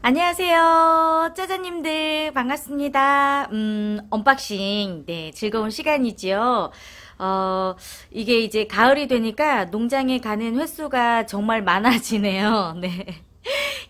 안녕하세요. 짜자님들 반갑습니다. 음, 언박싱. 네, 즐거운 시간이지요. 어, 이게 이제 가을이 되니까 농장에 가는 횟수가 정말 많아지네요. 네.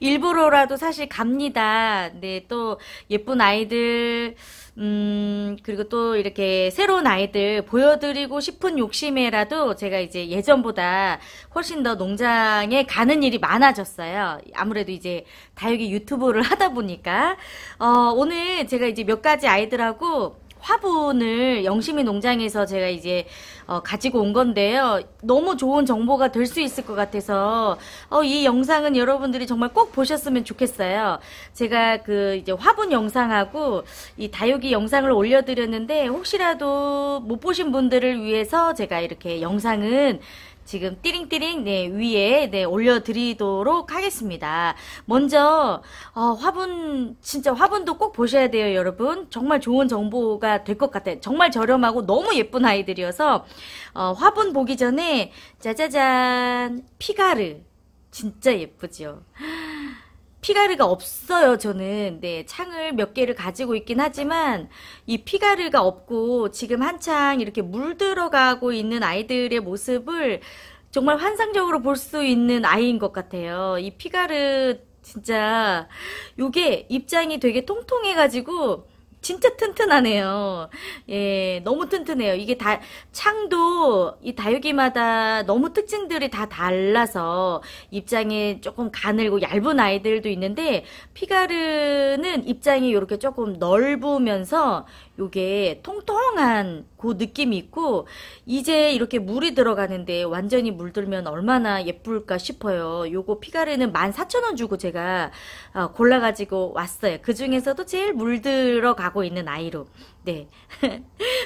일부러라도 사실 갑니다. 네, 또 예쁜 아이들 음, 그리고 또 이렇게 새로운 아이들 보여드리고 싶은 욕심에라도 제가 이제 예전보다 훨씬 더 농장에 가는 일이 많아졌어요. 아무래도 이제 다육이 유튜브를 하다 보니까. 어, 오늘 제가 이제 몇 가지 아이들하고 화분을 영심이 농장에서 제가 이제 어, 가지고 온 건데요. 너무 좋은 정보가 될 수 있을 것 같아서 어, 이 영상은 여러분들이 정말 꼭 보셨으면 좋겠어요. 제가 그 이제 화분 영상하고 이 다육이 영상을 올려드렸는데 혹시라도 못 보신 분들을 위해서 제가 이렇게 영상은 지금 띠링띠링 네, 위에 네, 올려드리도록 하겠습니다. 먼저 어, 화분 진짜 화분도 꼭 보셔야 돼요 여러분. 정말 좋은 정보가 될 것 같아요. 정말 저렴하고 너무 예쁜 아이들이어서 어, 화분 보기 전에 짜자잔 피가르 진짜 예쁘죠. 피가르가 없어요, 저는. 네, 창을 몇 개를 가지고 있긴 하지만 이 피가르가 없고 지금 한창 이렇게 물들어가고 있는 아이들의 모습을 정말 환상적으로 볼 수 있는 아이인 것 같아요. 이 피가르 진짜 요게 입장이 되게 통통해가지고 진짜 튼튼하네요. 예, 너무 튼튼해요. 이게 다, 창도 이 다육이마다 너무 특징들이 다 달라서 입장이 조금 가늘고 얇은 아이들도 있는데, 피가르는 입장이 이렇게 조금 넓으면서 요게 통통한 그 느낌이 있고 이제 이렇게 물이 들어가는데 완전히 물들면 얼마나 예쁠까 싶어요. 요거 피가레는 14,000원 주고 제가 어, 골라가지고 왔어요. 그 중에서도 제일 물들어 가고 있는 아이로. 네.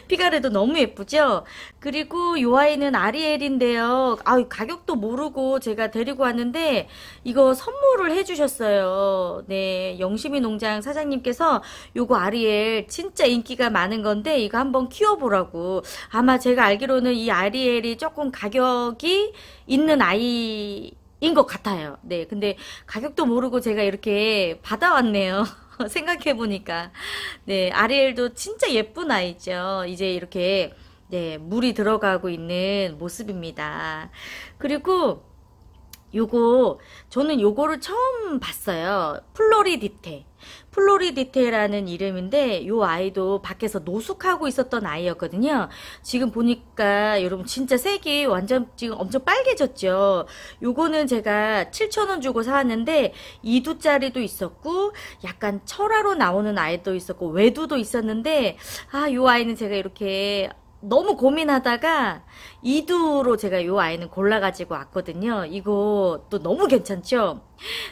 피가레도 너무 예쁘죠? 그리고 요 아이는 아리엘인데요. 아 가격도 모르고 제가 데리고 왔는데 이거 선물을 해주셨어요. 네. 영심이 농장 사장님께서 요거 아리엘 진짜 인기가 인기가 많은 건데 이거 한번 키워보라고 아마 제가 알기로는 이 아리엘이 조금 가격이 있는 아이 인것 같아요. 네. 근데 가격도 모르고 제가 이렇게 받아왔네요. 생각해보니까. 네. 아리엘도 진짜 예쁜 아이죠. 이제 이렇게, 네. 물이 들어가고 있는 모습입니다. 그리고, 요거 저는 요거를 처음 봤어요 플로리디테 플로리디테라는 이름인데 요 아이도 밖에서 노숙하고 있었던 아이였거든요 지금 보니까 여러분 진짜 색이 완전 지금 엄청 빨개졌죠 요거는 제가 7천원 주고 사왔는데 2두짜리도 있었고 약간 철화로 나오는 아이도 있었고 외두도 있었는데 아 요 아이는 제가 이렇게 너무 고민하다가 이두로 제가 요 아이는 골라가지고 왔거든요. 이거 또 너무 괜찮죠?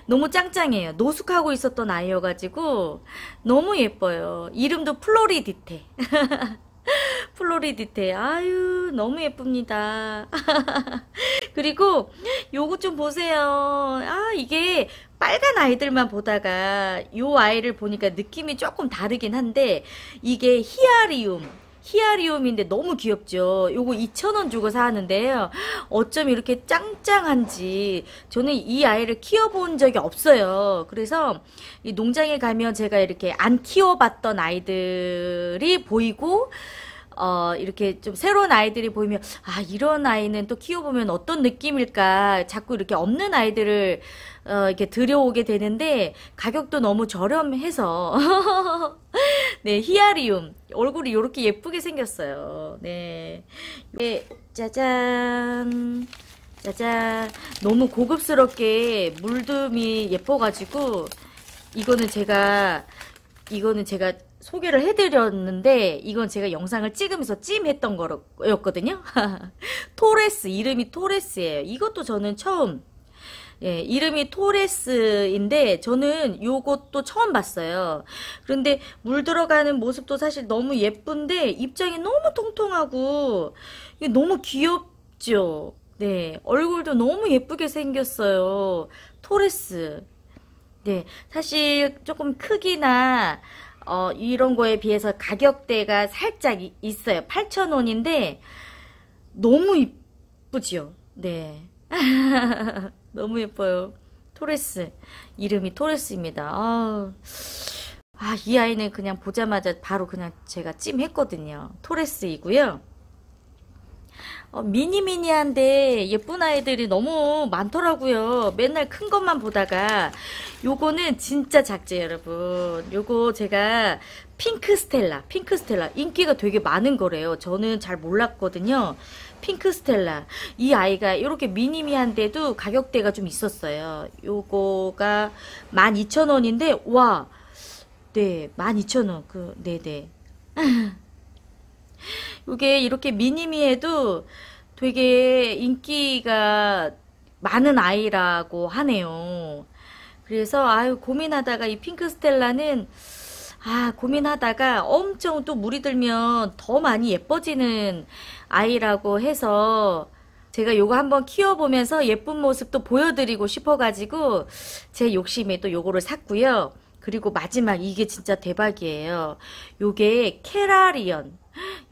너무 짱짱해요. 노숙하고 있었던 아이여가지고 너무 예뻐요. 이름도 플로리디테. 플로리디테. 아유 너무 예쁩니다. 그리고 요거 좀 보세요. 아 이게 빨간 아이들만 보다가 요 아이를 보니까 느낌이 조금 다르긴 한데 이게 히아리움. 히아리움인데 너무 귀엽죠. 요거 2 0원 주고 사는데요. 어쩜 이렇게 짱짱한지 저는 이 아이를 키워본 적이 없어요. 그래서 이 농장에 가면 제가 이렇게 안 키워봤던 아이들이 보이고 어, 이렇게 좀 새로운 아이들이 보이면, 아, 이런 아이는 또 키워보면 어떤 느낌일까. 자꾸 이렇게 없는 아이들을 어, 이렇게 들여오게 되는데 가격도 너무 저렴해서 네 히아리움 얼굴이 이렇게 예쁘게 생겼어요 네 이게 네, 짜잔 짜잔 너무 고급스럽게 물듬이 예뻐가지고 이거는 제가 이거는 제가 소개를 해드렸는데 이건 제가 영상을 찍으면서 찜했던 거였거든요 토레스 이름이 토레스예요 이것도 저는 처음 예, 이름이 토레스인데 저는 요것도 처음 봤어요. 그런데 물 들어가는 모습도 사실 너무 예쁜데 입장이 너무 통통하고 너무 귀엽죠. 네, 얼굴도 너무 예쁘게 생겼어요. 토레스. 네, 사실 조금 크기나 어, 이런 거에 비해서 가격대가 살짝 있어요. 8,000원인데 너무 이쁘지요. 네. 너무 예뻐요. 토레스. 이름이 토레스입니다. 아, 아, 이 아이는 그냥 보자마자 바로 그냥 제가 찜했거든요. 토레스이고요. 어, 미니미니한데 예쁜 아이들이 너무 많더라고요. 맨날 큰 것만 보다가 요거는 진짜 작지 여러분. 요거 제가 핑크스텔라, 핑크스텔라 인기가 되게 많은 거래요. 저는 잘 몰랐거든요. 핑크스텔라 이 아이가 이렇게 미니미한데도 가격대가 좀 있었어요. 요거가 12,000원인데 와. 네, 12,000원. 그 네네. 네. 이게 이렇게 미니미해도 되게 인기가 많은 아이라고 하네요. 그래서 아유 고민하다가 이 핑크스텔라는 아 고민하다가 엄청 또 물이 들면 더 많이 예뻐지는 아이라고 해서 제가 요거 한번 키워보면서 예쁜 모습도 보여드리고 싶어가지고 제 욕심에 또 요거를 샀고요. 그리고 마지막 이게 진짜 대박이에요. 요게 캐라리언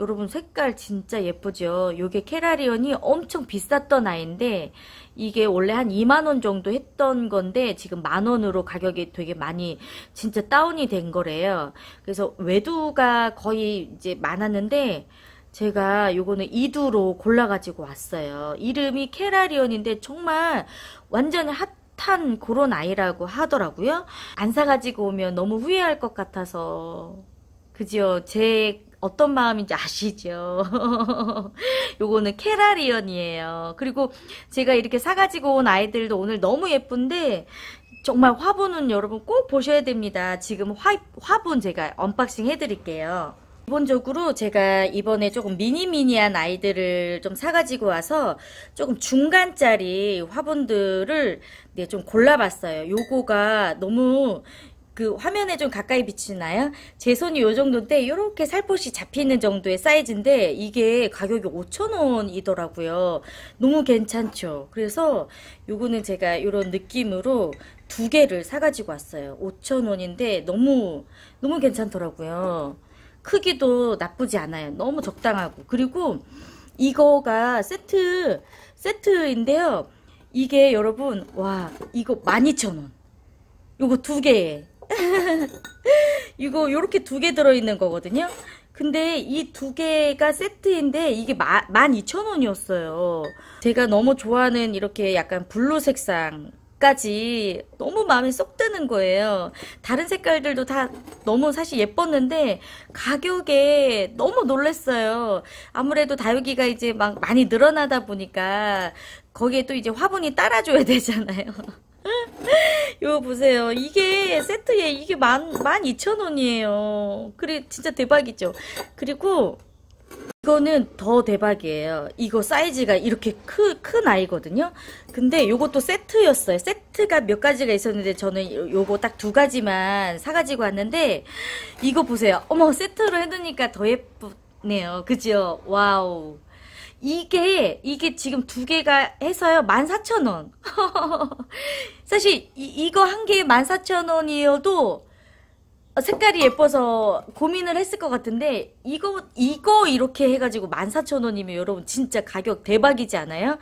여러분 색깔 진짜 예쁘죠? 이게 캐라리온이 엄청 비쌌던 아이인데 이게 원래 한 2만원 정도 했던 건데 지금 만원으로 가격이 되게 많이 진짜 다운이 된 거래요. 그래서 외두가 거의 이제 많았는데 제가 요거는 이두로 골라가지고 왔어요. 이름이 캐라리온인데 정말 완전히 핫한 그런 아이라고 하더라고요. 안 사가지고 오면 너무 후회할 것 같아서. 그죠제 어떤 마음인지 아시죠? 요거는 캐라리언이에요. 그리고 제가 이렇게 사가지고 온 아이들도 오늘 너무 예쁜데 정말 화분은 여러분 꼭 보셔야 됩니다. 지금 화, 화분 제가 언박싱 해드릴게요. 기본적으로 제가 이번에 조금 미니미니한 아이들을 좀 사가지고 와서 조금 중간짜리 화분들을 네, 좀 골라봤어요. 요거가 너무 그 화면에 좀 가까이 비치나요? 제 손이 요 정도인데 이렇게 살포시 잡히는 정도의 사이즈인데 이게 가격이 5,000원이더라고요. 너무 괜찮죠? 그래서 요거는 제가 이런 느낌으로 두 개를 사가지고 왔어요. 5,000원인데 너무 너무 괜찮더라고요. 크기도 나쁘지 않아요. 너무 적당하고 그리고 이거가 세트 세트인데요. 이게 여러분 와 이거 12,000원. 요거 두 개에 이거 이렇게 두 개 들어있는 거거든요. 근데 이 두 개가 세트인데 이게 마, 12,000원이었어요. 제가 너무 좋아하는 이렇게 약간 블루 색상 까지 너무 마음에 쏙 드는 거예요. 다른 색깔들도 다 너무 사실 예뻤는데 가격에 너무 놀랐어요. 아무래도 다육이가 이제 막 많이 늘어나다 보니까 거기에 또 이제 화분이 따라줘야 되잖아요. 이거 보세요. 이게 세트에 이게 만, 만 이천 원이에요. 그래, 진짜 대박이죠. 그리고 이거는 더 대박이에요. 이거 사이즈가 이렇게 크, 큰 아이거든요. 근데 이것도 세트였어요. 세트가 몇 가지가 있었는데 저는 이거딱 두 가지만 사가지고 왔는데 이거 보세요. 어머 세트로 해두니까 더 예쁘네요. 그죠? 와우. 이게 이게 지금 두 개가 해서요 14,000원 사실 이, 이거 한 개에 14,000원이어도 어, 색깔이 예뻐서 고민을 했을 것 같은데 이거 이거 이렇게 해가지고 14,000원이면 여러분 진짜 가격 대박이지 않아요?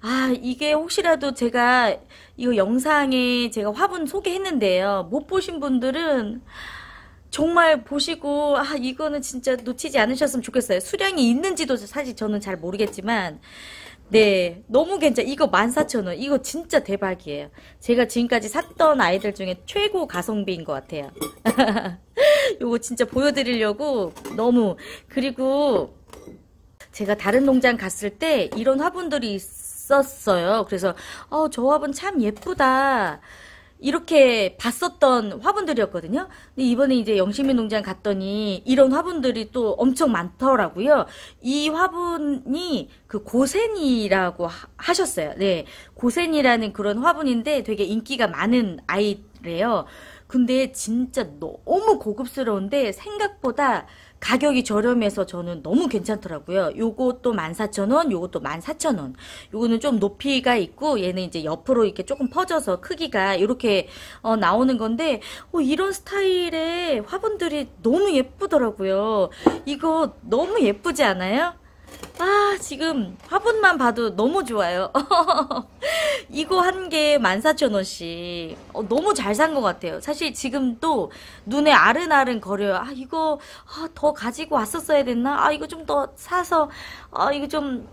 아 이게 혹시라도 제가 이거 영상에 제가 화분 소개했는데요 못 보신 분들은 정말 보시고 아 이거는 진짜 놓치지 않으셨으면 좋겠어요 수량이 있는지도 사실 저는 잘 모르겠지만 네, 너무 괜찮아. 이거 14,000원. 이거 진짜 대박이에요. 제가 지금까지 샀던 아이들 중에 최고 가성비인 것 같아요. 이거 진짜 보여드리려고 너무. 그리고 제가 다른 농장 갔을 때 이런 화분들이 있었어요. 그래서 어, 저 화분 참 예쁘다. 이렇게 봤었던 화분들이었거든요. 근데 이번에 이제 영심이 농장 갔더니 이런 화분들이 또 엄청 많더라고요. 이 화분이 그 고센이라고 하셨어요. 네. 고센이라는 그런 화분인데 되게 인기가 많은 아이래요. 근데 진짜 너무 고급스러운데 생각보다 가격이 저렴해서 저는 너무 괜찮더라고요. 요것도 14,000원, 요것도 14,000원. 요거는 좀 높이가 있고 얘는 이제 옆으로 이렇게 조금 퍼져서 크기가 이렇게 어, 나오는 건데 어, 이런 스타일의 화분들이 너무 예쁘더라고요. 이거 너무 예쁘지 않아요? 아, 지금 화분만 봐도 너무 좋아요. 이거 한 개에 14,000원씩. 어, 너무 잘 산 것 같아요. 사실 지금 도 눈에 아른아른 거려요. 아, 이거 아, 더 가지고 왔었어야 됐나? 아, 이거 좀 더 사서, 아, 이거 좀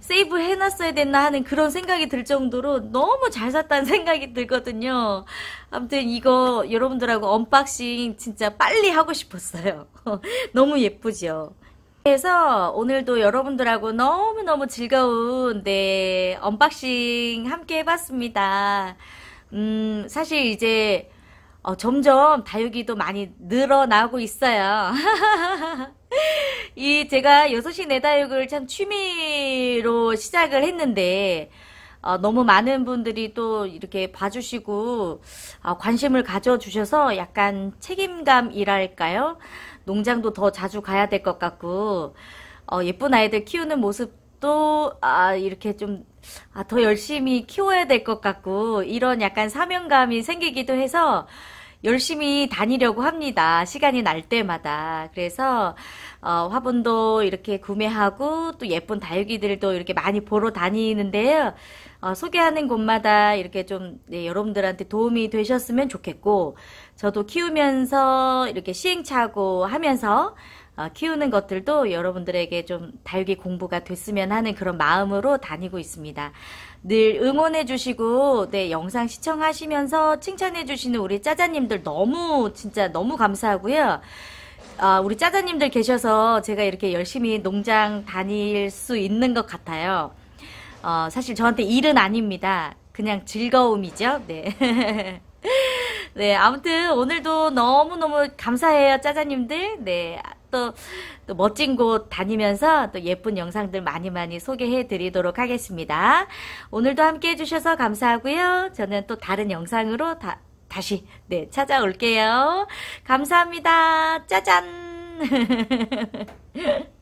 세이브 해놨어야 됐나 하는 그런 생각이 들 정도로 너무 잘 샀다는 생각이 들거든요. 아무튼 이거 여러분들하고 언박싱 진짜 빨리 하고 싶었어요. 너무 예쁘죠? 그래서 오늘도 여러분들하고 너무너무 즐거운 네 언박싱 함께 해봤습니다. 음 사실 이제 어, 점점 다육이도 많이 늘어나고 있어요. 이 제가 6시 내다육을 참 취미로 시작을 했는데 어, 너무 많은 분들이 또 이렇게 봐주시고 어, 관심을 가져주셔서 약간 책임감이랄까요? 농장도 더 자주 가야 될 것 같고 어, 예쁜 아이들 키우는 모습도 아 이렇게 좀 아, 더 열심히 키워야 될 것 같고 이런 약간 사명감이 생기기도 해서 열심히 다니려고 합니다. 시간이 날 때마다. 그래서 어, 화분도 이렇게 구매하고 또 예쁜 다육이들도 이렇게 많이 보러 다니는데요. 어, 소개하는 곳마다 이렇게 좀 네, 여러분들한테 도움이 되셨으면 좋겠고 저도 키우면서 이렇게 시행착오 하면서 어, 키우는 것들도 여러분들에게 좀 달기 공부가 됐으면 하는 그런 마음으로 다니고 있습니다. 늘 응원해 주시고 네, 영상 시청하시면서 칭찬해 주시는 우리 짜자님들 너무 진짜 너무 감사하고요. 아, 우리 짜자님들 계셔서 제가 이렇게 열심히 농장 다닐 수 있는 것 같아요. 어, 사실 저한테 일은 아닙니다. 그냥 즐거움이죠. 네. 네, 아무튼 오늘도 너무너무 감사해요, 짜자님들. 네, 또, 또 멋진 곳 다니면서 또 예쁜 영상들 많이 많이 소개해 드리도록 하겠습니다. 오늘도 함께 해주셔서 감사하고요. 저는 또 다른 영상으로 다, 다시, 네, 찾아올게요. 감사합니다. 짜잔!